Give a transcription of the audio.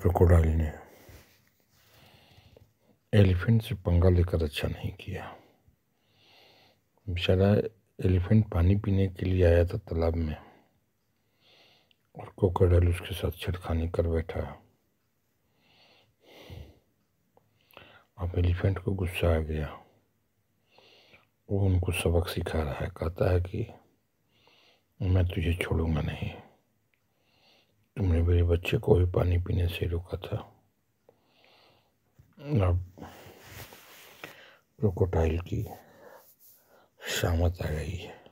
crocodile ने elephant से पंगा लेकर अच्छा नहीं किया बेचारा एलिफेंट पानी पीने के लिए आया था तालाब में और क्रोकोडाइल उसके साथ छिड़खानी कर बैठा अब एलिफेंट को गुस्सा आ गया वो उनको सबक सिखा रहा है कहता है कि मैं तुझे छोड़ूंगा नहीं तुमने मेरे बच्चे को भी पानी पीने से रोका था अब क्रोकोटाइल की शामत आ गई है